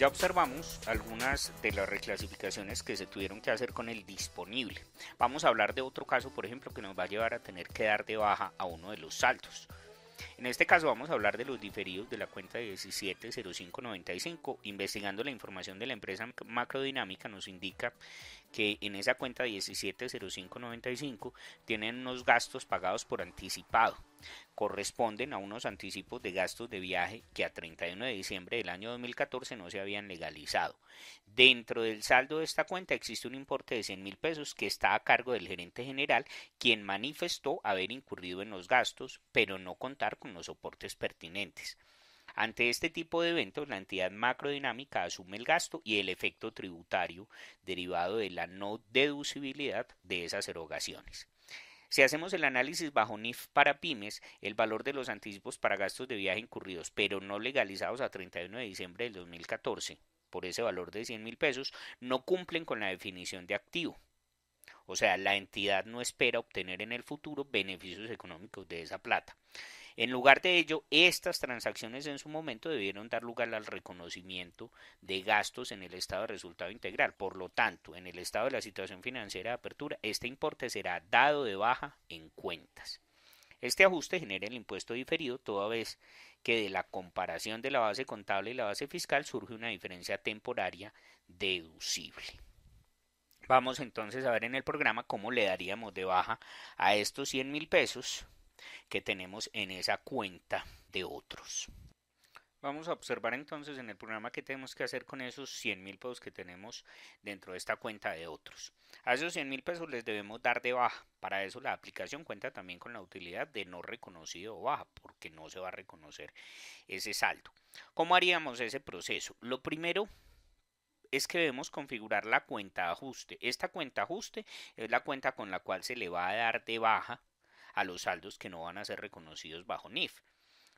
Ya observamos algunas de las reclasificaciones que se tuvieron que hacer con el disponible. Vamos a hablar de otro caso, por ejemplo, que nos va a llevar a tener que dar de baja a uno de los saltos. En este caso vamos a hablar de los diferidos de la cuenta 170595. Investigando la información de la empresa Macrodinámica nos indica que en esa cuenta 170595 tienen unos gastos pagados por anticipado. Corresponden a unos anticipos de gastos de viaje que a 31 de diciembre del año 2014 no se habían legalizado. Dentro del saldo de esta cuenta existe un importe de 100 mil pesos que está a cargo del gerente general, quien manifestó haber incurrido en los gastos, pero no contar con los soportes pertinentes. Ante este tipo de eventos, la entidad macrodinámica asume el gasto y el efecto tributario derivado de la no deducibilidad de esas erogaciones. Si hacemos el análisis bajo NIF para pymes, el valor de los anticipos para gastos de viaje incurridos, pero no legalizados a 31 de diciembre del 2014, por ese valor de 100 mil pesos, no cumplen con la definición de activo. O sea, la entidad no espera obtener en el futuro beneficios económicos de esa plata. En lugar de ello, estas transacciones en su momento debieron dar lugar al reconocimiento de gastos en el estado de resultado integral. Por lo tanto, en el estado de la situación financiera de apertura, este importe será dado de baja en cuentas. Este ajuste genera el impuesto diferido toda vez que de la comparación de la base contable y la base fiscal surge una diferencia temporaria deducible. Vamos entonces a ver en el programa cómo le daríamos de baja a estos 100 mil pesos que tenemos en esa cuenta de otros. Vamos a observar entonces en el programa que tenemos que hacer con esos 100 mil pesos que tenemos dentro de esta cuenta de otros. A esos 100 mil pesos les debemos dar de baja. Para eso la aplicación cuenta también con la utilidad de no reconocido o baja, porque no se va a reconocer ese saldo. ¿Cómo haríamos ese proceso? Lo primero es que debemos configurar la cuenta ajuste. Esta cuenta ajuste es la cuenta con la cual se le va a dar de baja a los saldos que no van a ser reconocidos bajo NIF.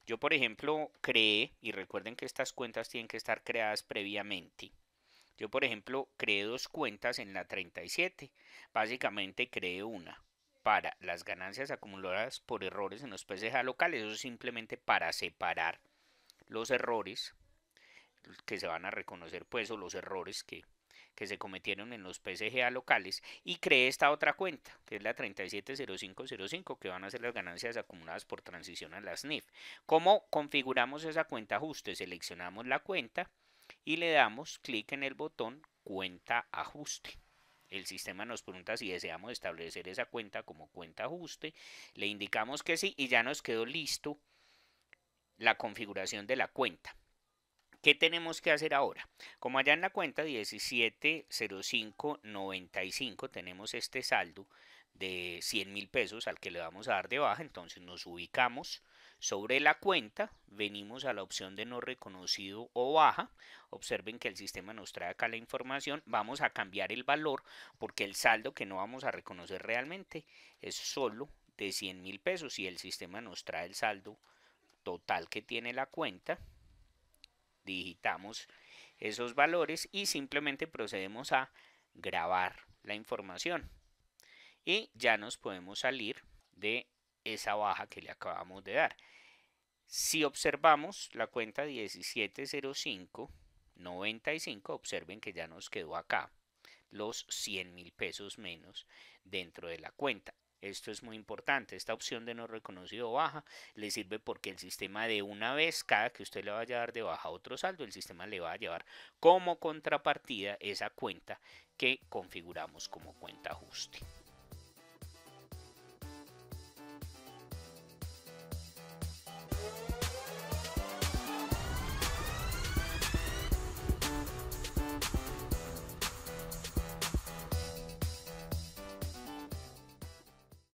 Yo, por ejemplo, creé, y recuerden que estas cuentas tienen que estar creadas previamente. Yo, por ejemplo, creé dos cuentas en la 37. Básicamente creé una para las ganancias acumuladas por errores en los PCH locales. Eso es simplemente para separar los errores que se van a reconocer, pues, o los errores que que se cometieron en los PCGA locales y cree esta otra cuenta, que es la 370505, que van a ser las ganancias acumuladas por transición a la SNIF. ¿Cómo configuramos esa cuenta ajuste? Seleccionamos la cuenta y le damos clic en el botón cuenta ajuste. El sistema nos pregunta si deseamos establecer esa cuenta como cuenta ajuste. Le indicamos que sí y ya nos quedó listo la configuración de la cuenta. ¿Qué tenemos que hacer ahora? Como allá en la cuenta 170595 tenemos este saldo de 100 mil pesos al que le vamos a dar de baja, entonces nos ubicamos sobre la cuenta, venimos a la opción de no reconocido o baja, observen que el sistema nos trae acá la información, vamos a cambiar el valor porque el saldo que no vamos a reconocer realmente es solo de 100 mil pesos y el sistema nos trae el saldo total que tiene la cuenta digitamos esos valores y simplemente procedemos a grabar la información. Y ya nos podemos salir de esa baja que le acabamos de dar. Si observamos la cuenta 170595, observen que ya nos quedó acá los 100 mil pesos menos dentro de la cuenta. Esto es muy importante. Esta opción de no reconocido baja le sirve porque el sistema de una vez, cada que usted le vaya a dar de baja otro saldo, el sistema le va a llevar como contrapartida esa cuenta que configuramos como cuenta ajuste.